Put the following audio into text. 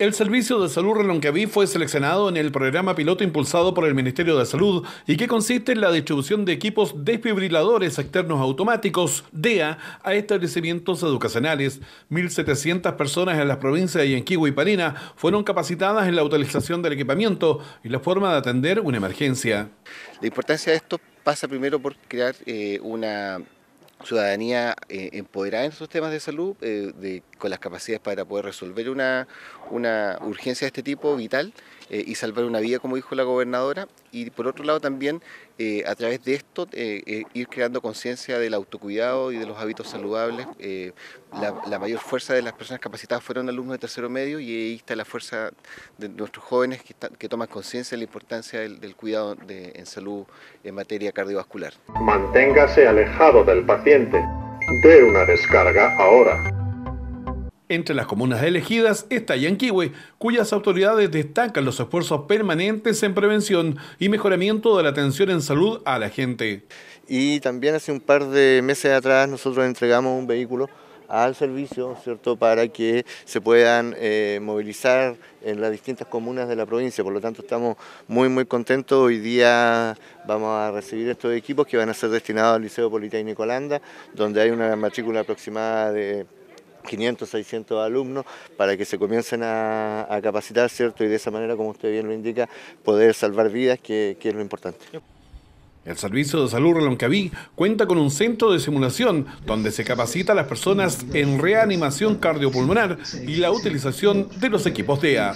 El Servicio de Salud Reloncaví fue seleccionado en el programa piloto impulsado por el Ministerio de Salud y que consiste en la distribución de equipos desfibriladores externos automáticos, DEA, a establecimientos educacionales. 1.700 personas en las provincias de Yenquigua y Parina fueron capacitadas en la utilización del equipamiento y la forma de atender una emergencia. La importancia de esto pasa primero por crear eh, una ciudadanía eh, empoderada en sus temas de salud, eh, con las capacidades para poder resolver una, una urgencia de este tipo vital eh, y salvar una vida, como dijo la gobernadora, y por otro lado también eh, a través de esto eh, ir creando conciencia del autocuidado y de los hábitos saludables. La, mayor fuerza de las personas capacitadas fueron alumnos de tercero medio y ahí está la fuerza de nuestros jóvenes que, toman conciencia de la importancia del, cuidado en salud en materia cardiovascular. Manténgase alejado del paciente. De una descarga ahora. Entre las comunas elegidas está Yanquiwe, cuyas autoridades destacan los esfuerzos permanentes en prevención y mejoramiento de la atención en salud a la gente. Y también hace un par de meses atrás nosotros entregamos un vehículo al servicio, ¿cierto?, para que se puedan eh, movilizar en las distintas comunas de la provincia. Por lo tanto, estamos muy, muy contentos. Hoy día vamos a recibir estos equipos que van a ser destinados al Liceo Politécnico Holanda, donde hay una matrícula aproximada de 500, 600 alumnos para que se comiencen a, capacitar, ¿cierto? Y de esa manera, como usted bien lo indica, poder salvar vidas, que, es lo importante. El Servicio de Salud Reloncaví cuenta con un centro de simulación donde se capacita a las personas en reanimación cardiopulmonar y la utilización de los equipos DEA.